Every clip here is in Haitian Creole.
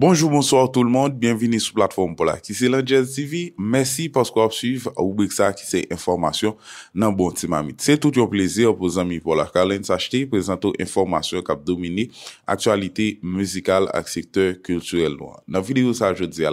Bonjour, bonsoir tout le monde, bienvenue sur la plateforme Polark. Ici c'est l'Indian TV, merci parce que vous suivez, vous pouvez accepter les informations dans le bon temps. C'est tout un plaisir pour les amis Polark. Alain Sacheté, présentant l'information qui a dominé l'actualité musicale et le secteur culturel noir. Dans la vidéo sa jeudi,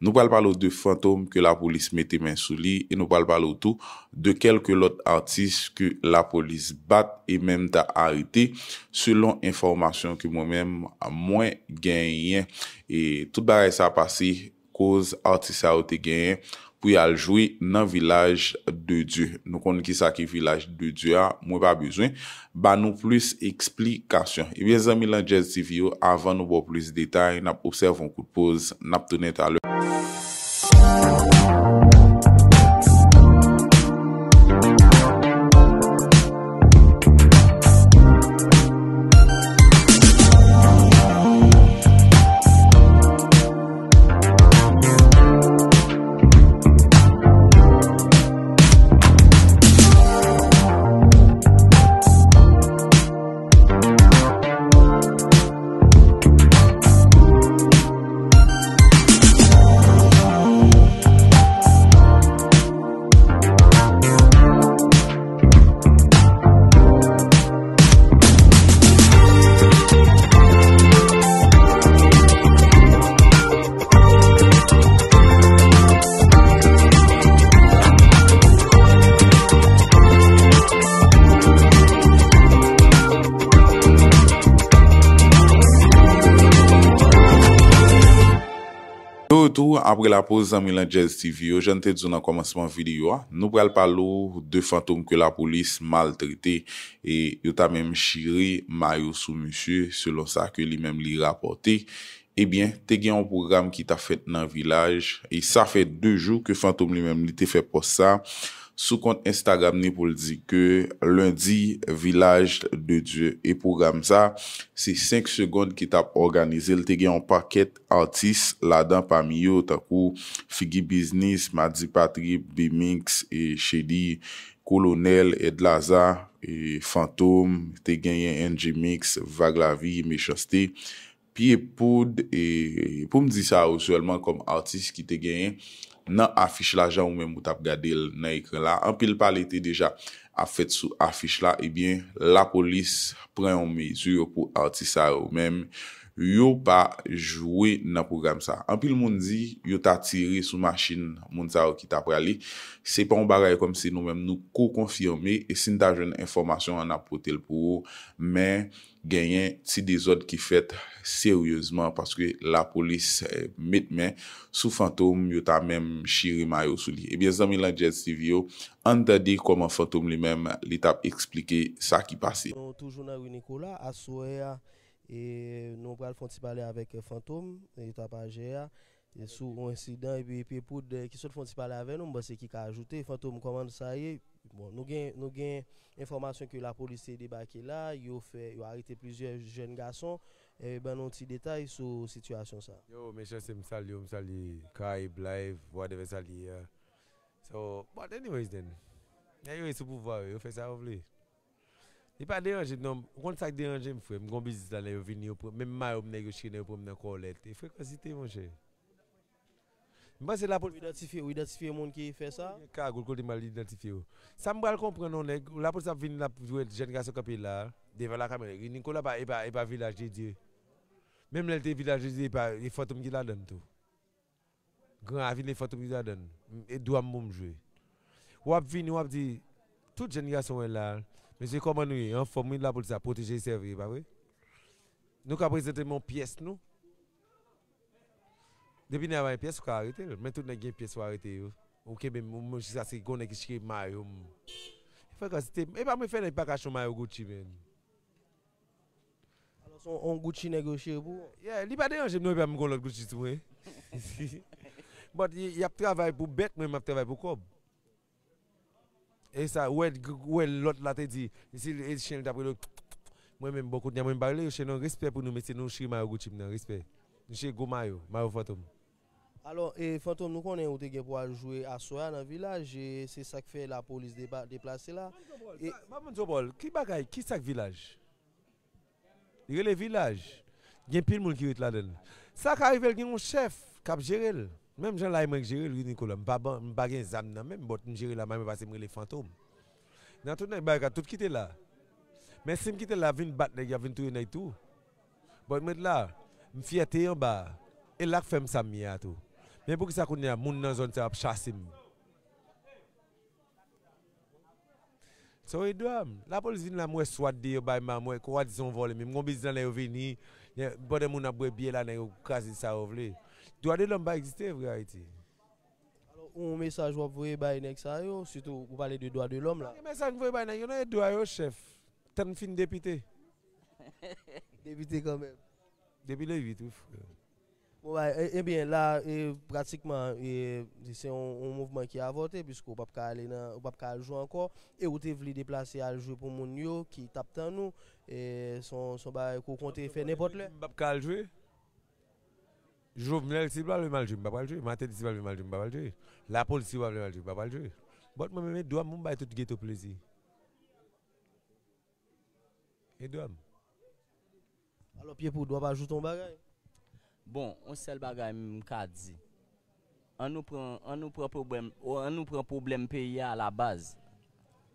nous parlons de fantômes que la police mettait main sur lui et nous parlons tout de quelques autres artistes que la police batte et même a arrêté selon l'information que moi-même a moins gagné e tout ba re sa apasi koz artisa ou te genye pou yal jwi nan vilaj de Diu. Nou konen ki sa ki vilaj de Diu a, mwen pa bezwen ba nou plus eksplikasyon e byen zami lan Jet TV yo avan nou bo plus detay, nap observon koupoz nap tounen talon Apre la pose zanmi lan Jazz TV yo, jan te dzou nan komanseman videyo a, nou pral palo de fantoum ke la polis mal trete, e yo ta menm chiri Mario Soumoussou, selon sa ke li menm li rapote, e bien, te gen yon program ki ta fet nan vilaj, e sa fet 2 jou ke fantoum li menm li te fet pos sa, Sou kont Instagram ni pou l di ke, lundi, Vilaj de Dieu. E pou gam za, se 5 second ki tap organize, l te gen yon paket artist la dan pa mi yo. Ta pou Figi Business, Madipatri, B-Mix, Chedi, Kolonel, Edlaza, Fantoum, te gen yon NG-Mix, Vaglavie, Meshoste. Pi e poud, pou m di sa usuelman kom artist ki te gen yon. nan afish la jan ou men mout ap gade l nan ekran la, anpil palete deja a fèt sou afish la, ebyen la polis pren ou mezi ou yo pou arti sa ou men, yo pa jwe nan program sa. Anpil moun di, yo ta tire sou machin moun sa ou ki ta prale, se pan baraye kom se nou men nou kou konfirme, e sin ta jwen informasyon an ap potel pou ou, men, genyen si de zon ki fet seryouzman paske la polis met men sou fantoum yota menm chiri mayo sou li. Ebyen zami lan Jet TV yo, an da di koman fantoum li menm li tap eksplike sa ki pase. Toujou nan wou Nikola, asou e ya, nou pral fonsi pale avek fantoum, yota panje e ya, sou o insidan, epi epi epoud, ki sou fonsi pale avek nou, mba se ki ka ajoute, fantoum koman sa ye, Bon, nou gen informasyon ki la polisi e debake la, yo harite plizye jen gason, e ben non ti detay sou situasyon sa. Yo, meche se msal yo, msal yi kaib, laev, whatever sal yi ya. So, but anyways den, yi yo yi sou pou vwa, yo fe sa avli. Yi pa deranje, yon sak deranje mfwe, mgon bizis la le yo vini yo pou, men ma yo mne goshi le yo pou mne kou lete, yi fwe kwa zite yon jen. Mwen se la pou identifiye, identifiye moun ki yi fè sa? Ka, goul kou di mal identifiye ou. Sa mwen al kompren nou, la pou sa vin la pou jwè genyasyon kapè la, devan la kamè, yon niko la pa e pa e vilaj de diè. Mèm lèl de vilaj de diè, e pa, e fòtoum giladèn tou. Gran, a vin e fòtoum giladèn, e doam moun jwè. Wap vin, wap di, tout genyasyon wè la, mè se koman nou, yon fòm yon la pou sa, potejè, sèvè, yon e pa wè. Nou ka prezente moun piès nou. Depi ne avay piyes ou ka arete. Men tout ne gen piyes ou arete yo. Ou kemen mwen shi sasri konen ki shire mayo mwen. Fekan se te... E pa mwen fene pakasyon mayo gouti men. An son on gouti negre shire mwen? Yeah, li pa deyon jen mwen mwen kon lout gouti sou mwen. Eh. But yap travay pou bet mwen mwen travay pou kob. E sa, ou e lot la te di. Nisi e edi shen lita prelo. Mwen mwen bokout. Nya mwen barile yo shen non respet pou nou mwen shen non shire mayo gouti mwen. Respet. Nisi yon go mayo. Mayo fatoum. E fantoum nou konen ou te gen pou a jwé a soya nan vilaj, se sak fe la polis deplase la. Maman Zobol, ki bagay, ki sak vilaj? Yre le vilaj, gen pil moun ki wite la den. Sak arive gen yon chef, kap jerel. Mèm jan la yon jerel, yon niko la, m bagay yon zan nan mèm, bot yon jerel la mèm yon vase mre le fantoum. Nan tout nan yon bagay, tout ki te la. Mèm si m ki te la, vin bat le, vin tou yon yon tou. Boy mèm la, m fye te yon ba, elak fèm sa mèm yon tou. Men pou ki sa koun ni a moun nan zon te ap chasim. So e do am, la polizine la mwen swadde yo bay mamwe, kwa wad zon volen mi, mwen mwen bizan la yo veni, mwen mwen mwen ap webyela la yo kwa zin sa ovle. Do ade lom ba egzite vwe a iti? Ou mwen mesaj wap vwe bay nek sa yo, suto ou pale de do ade lom la? Mwen mesaj wap vwe bay nek, yo nan e do a yo chef, ten fin depite. Depite kan men? Depite le yi vitouf. Ouay, ebyen eh, eh eh, la, pratikman, se yon mouvman ki avote, piskou wap kaljou ankor, e wote vli deplase aljou pou moun yo ki tap tan nou, e son baray kou konte fe nepot le. Wap kaljou, jou mnel si blal wim aljou, wap kaljou, maten si blal wim aljou, wap kaljou, lapol si blal wim aljou, wap kaljou, wap kaljou, wap kaljou, wap kaljou, wap kaljou, wap kaljou. Bon, on sel bagay mi mkadzi. An nou pran problem pe ya la baz.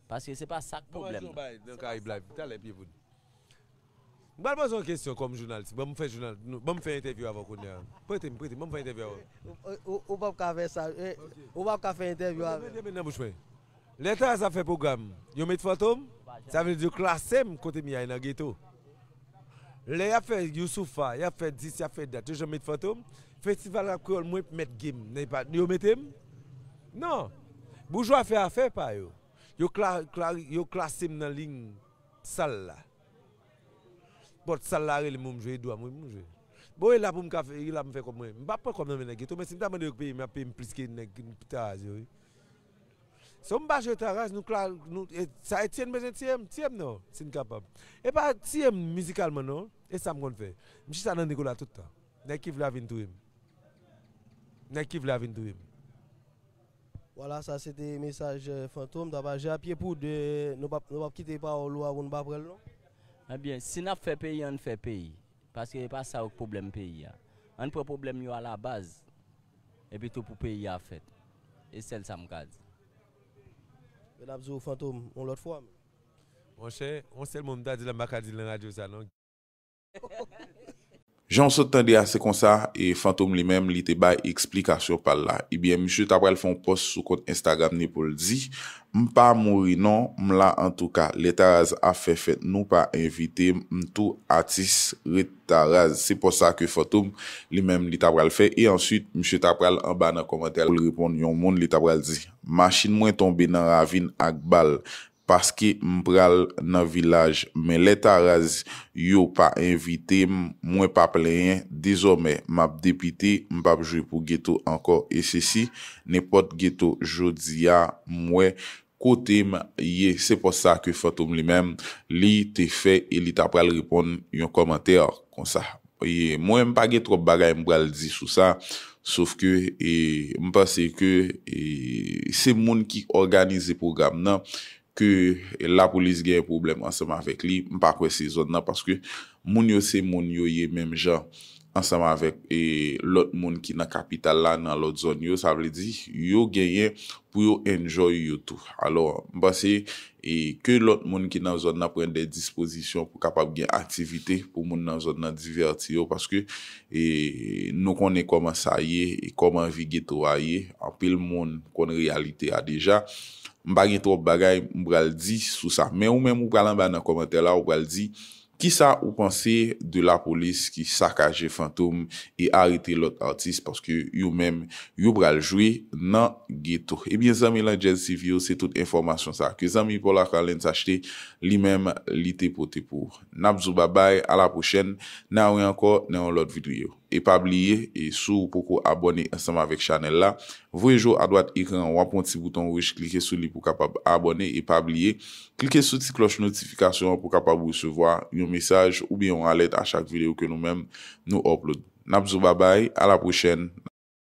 Paske se pa sak problem. Bal bo son kesyon kom jounal si. Bon mwen fè jounal. Bon mwen fè interview avan kon ya. Pritim, pritim, bon mwen fè interview avan. Ou bap ka fè interview avan. Ou bap ka fè interview avan. Ou bap ka fè interview avan. Leta sa fè program. Yo met fotoum. Sa veni di klasem kote mi ya inageto. Le ya fè yousoufa, ya fè dis, ya fè datè, jè mèt fòtòm, fèstival akòl mwè mèt gèm, nèy pa, nèy mètèm? Non, boujwa fè a fè pa yo, yo klasèm nan ling sal la, pot sal la re li mwè mwè mwè, dwa mwè mwè mwè. Bo yè la pou mwè kòm mwen, mbè pa kòm mwen nè gètòm, mè sin ta mwen yòk pè yòm, mwen pè yòm pliske yòm, pè taz yòm. Se ou m bache taras, nou klal, e, sa etyem mese etyem, etyem nou, sin kapab. E pa etyem mizikalman nou, et sa m kon ve. M chi sa nan dikou la touta. Nèk ki vle avindou im. Nèk ki vle avindou im. Wala sa, se te mesaj euh, fantoum daba. Je apye pou de nou bap kite pa ou lou aroun babrel nou? E bien, si nap fe peyi, an fe peyi. Paske e pa sa ou problem peyi ya. An pe problem yo a la baz. E pi tou pou peyi ya fet. E sel sa m gazi. la bzou fantoum, on lot fwa. On se, on se moun da di la maka di la radio sa nan. Jan sot tande ase kon sa e fantoum li men li te bay eksplikasyon pal la. Ibyen, msye tabral fon post sou kont Instagram ne pou l di, mpa moun rinon, mla an tou ka, le taraz a fe fet nou pa invite m tou atis re taraz. Se pou sa ke fantoum li men li tabral fe, e answit msye tabral an ba nan komentel pou l ripon yon moun li tabral di, machin mwen tombe nan ravine ak bal. Paske m pral nan vilaj men leta raz yo pa invite mwen pa pleyen. Dezome m ap depite m pap jwe pou geto anko. E se si ne pot geto jodi ya mwen kote m ye. Se po sa ke fantoum li men li te fe e li ta pral ripon yon komante or kon sa. E mwen m pa ge tro bagay m pral di sou sa. Sof ke e m pase ke e se moun ki organize program nan. ke la polis genye problem anseman vek li, mpa kwe se zon nan, paske moun yo se moun yo ye menm jan, ansanman avèk lòt moun ki nan kapital la nan lòt zon yo, sa vle di, yo genyen pou yo enjoy yo tou. Alò, mba se, ke lòt moun ki nan zon na pren de disposisyon pou kapab gen aktivite pou moun nan zon na diverti yo, paske nou konen koman sa ye, koman vi geto a ye, apil moun konen realite a deja, mba genye trop bagay mbral di sou sa, men ou men mbralan ba nan komente la mbral di, Ki sa ou panse de la polis ki sakaje fantoum e arete lot autist paske yon men yon bral jwe nan getou. Ebyen eh zami lan jazz TV ou se tout informasyon sa ke zami pou la kalen sa chete li men li te pote pou. Na bzou babay, a la pochene. Nan wè anko, nan wè lot videyo. e pa abliye, e sou pou pou abone ansem avèk chanel la. Vouyejou adouat ekran waponti bouton wèj klike sou li pou kapab abone e pa abliye. Klike sou ti kloche notifikasyon pou kapab ou se vwa yon mesaj ou bi yon alèd a chak videyo ke nou mèm nou upload. Nabzou babay, ala pou chen.